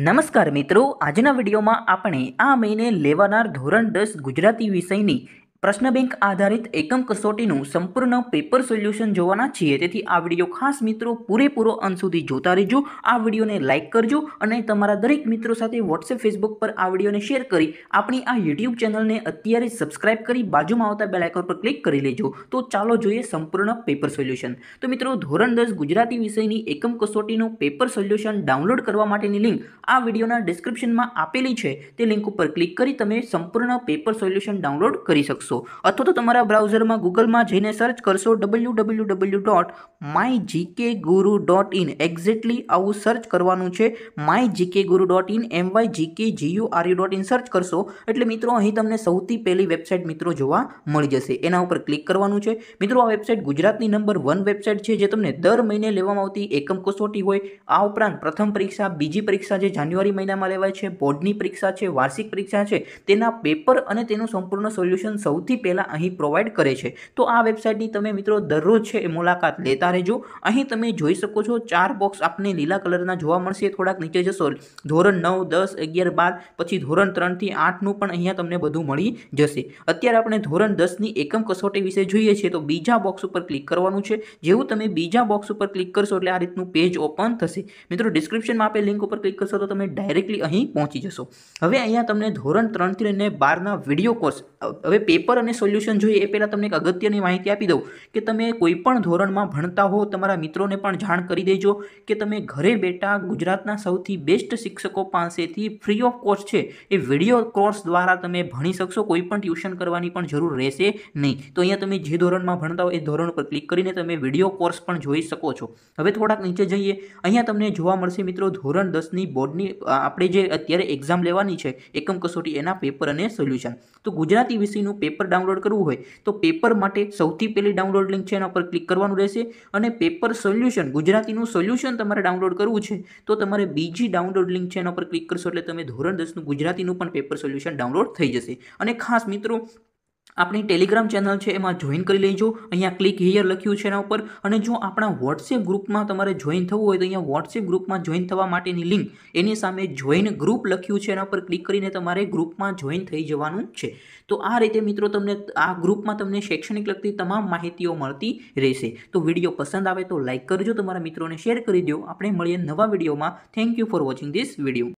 નમસ્કાર મિત્રો આજના વિડીયોમાં આપણે આ મહિને લેવાનાર ધોરણ દસ ગુજરાતી વિષયની પ્રશ્ન બેંક આધારિત એકમ કસોટીનું સંપૂર્ણ પેપર સોલ્યુશન જોવાના છીએ તેથી આ વિડીયો ખાસ મિત્રો પૂરેપૂરો અંત સુધી જોતા રહેજો આ વિડીયોને લાઇક કરજો અને તમારા દરેક મિત્રો સાથે વોટ્સએપ ફેસબુક પર આ વિડીયોને શેર કરી આપણી આ યુટ્યુબ ચેનલને અત્યારે સબસ્ક્રાઇબ કરી બાજુમાં આવતા બેલ આઇકન પર ક્લિક કરી લેજો તો ચાલો જોઈએ સંપૂર્ણ પેપર સોલ્યુશન તો મિત્રો ધોરણ દસ ગુજરાતી વિષયની એકમ કસોટીનું પેપર સોલ્યુશન ડાઉનલોડ કરવા માટેની લિંક આ વિડીયોના ડિસ્ક્રિપ્શનમાં આપેલી છે તે લિંક ઉપર ક્લિક કરી તમે સંપૂર્ણ પેપર સોલ્યુશન ડાઉનલોડ કરી શકશો શકશો અથવા તો તમારા બ્રાઉઝરમાં ગૂગલમાં જઈને સર્ચ કરશો W W W dot my GK guru dot in exactly આવું સર્ચ કરવાનું છે my GK guru dot in M Y GK GU RU dot in search કરશો એટલે મિત્રો અહીં તમને સૌથી પહેલી વેબસાઇટ મિત્રો જોવા મળી જશે એના ઉપર ક્લિક કરવાનું છે મિત્રો આ વેબસાઇટ ગુજરાતની નંબર વન વેબસાઇટ છે જે તમને દર મહિને લેવામાં આવતી એકમ કસોટી હોય આ ઉપરાંત પ્રથમ પરીક્ષા બીજી પરીક્ષા જે જાન્યુઆરી મહિનામાં લેવાય છે બોર્ડની પરીક્ષા છે વાર્ષિક પરીક્ષા છે તેના પેપર અને તેનું સંપૂર્ણ સોલ્યુશન સૌ સૌથી પહેલાં અહીં પ્રોવાઈડ કરે છે તો આ વેબસાઇટની તમે મિત્રો દરરોજ છે એ મુલાકાત લેતા રહેજો અહીં તમે જોઈ શકો છો ચાર બોક્સ આપને લીલા કલરના જોવા મળશે થોડાક નીચે જશો ધોરણ નવ દસ અગિયાર બાર પછી ધોરણ ત્રણથી આઠનું પણ અહીંયા તમને બધું મળી જશે અત્યારે આપણે ધોરણ દસની એકમ કસોટી વિશે જોઈએ છીએ તો બીજા બોક્સ ઉપર ક્લિક કરવાનું છે જેવું તમે બીજા બોક્સ ઉપર ક્લિક કરશો એટલે આ રીતનું પેજ ઓપન થશે મિત્રો ડિસ્ક્રિપ્શનમાં આપેલ લિંક ઉપર ક્લિક કરશો તો તમે ડાયરેક્ટલી અહીં પહોંચી જશો હવે અહીંયા તમને ધોરણ ત્રણથી લઈને બારના વિડીયો કોર્સ હવે પેપર પેપર અને સોલ્યુશન જોઈએ એ પહેલાં તમને એક અગત્યની માહિતી આપી દઉં કે તમે કોઈપણ ધોરણમાં ભણતા હો તમારા મિત્રોને પણ જાણ કરી દેજો કે તમે ઘરે બેઠા ગુજરાતના સૌથી બેસ્ટ શિક્ષકો પાસેથી ફ્રી ઓફ કોસ્ટ છે એ વિડીયો કોર્સ દ્વારા તમે ભણી શકશો કોઈપણ ટ્યુશન કરવાની પણ જરૂર રહેશે નહીં તો અહીંયા તમે જે ધોરણમાં ભણતા હો એ ધોરણ પર ક્લિક કરીને તમે વિડીયો કોર્સ પણ જોઈ શકો છો હવે થોડાક નીચે જઈએ અહીંયા તમને જોવા મળશે મિત્રો ધોરણ દસની બોર્ડની આપણે જે અત્યારે એક્ઝામ લેવાની છે એકમ કસોટી એના પેપર અને સોલ્યુશન તો ગુજરાતી વિષયનું પેપર પેપર ડાઉનલોડ કરવું હોય તો પેપર માટે સૌથી પહેલી ડાઉનલોડ લિંક છે એના પર ક્લિક કરવાનું રહેશે અને પેપર સોલ્યુશન ગુજરાતીનું સોલ્યુશન તમારે ડાઉનલોડ કરવું છે તો તમારે બીજી ડાઉનલોડ લિંક છે એના પર ક્લિક કરશો એટલે તમે ધોરણ દસનું ગુજરાતીનું પણ પેપર સોલ્યુશન ડાઉનલોડ થઈ જશે અને ખાસ મિત્રો આપણી ટેલિગ્રામ ચેનલ છે એમાં જોઈન કરી લેજો અહીંયા ક્લિક હિયર લખ્યું છે એના ઉપર અને જો આપણા વોટ્સએપ ગ્રુપમાં તમારે જોઈન થવું હોય તો અહીંયા વોટ્સએપ ગ્રુપમાં જોઈન થવા માટેની લિંક એની સામે જોઈન ગ્રુપ લખ્યું છે એના ઉપર ક્લિક કરીને તમારે ગ્રુપમાં જોઈન થઈ જવાનું છે તો આ રીતે મિત્રો તમને આ ગ્રુપમાં તમને શૈક્ષણિક લગતી તમામ માહિતીઓ મળતી રહેશે તો વિડીયો પસંદ આવે તો લાઇક કરજો તમારા મિત્રોને શેર કરી દો આપણે મળીએ નવા વિડીયોમાં thank you for watching this video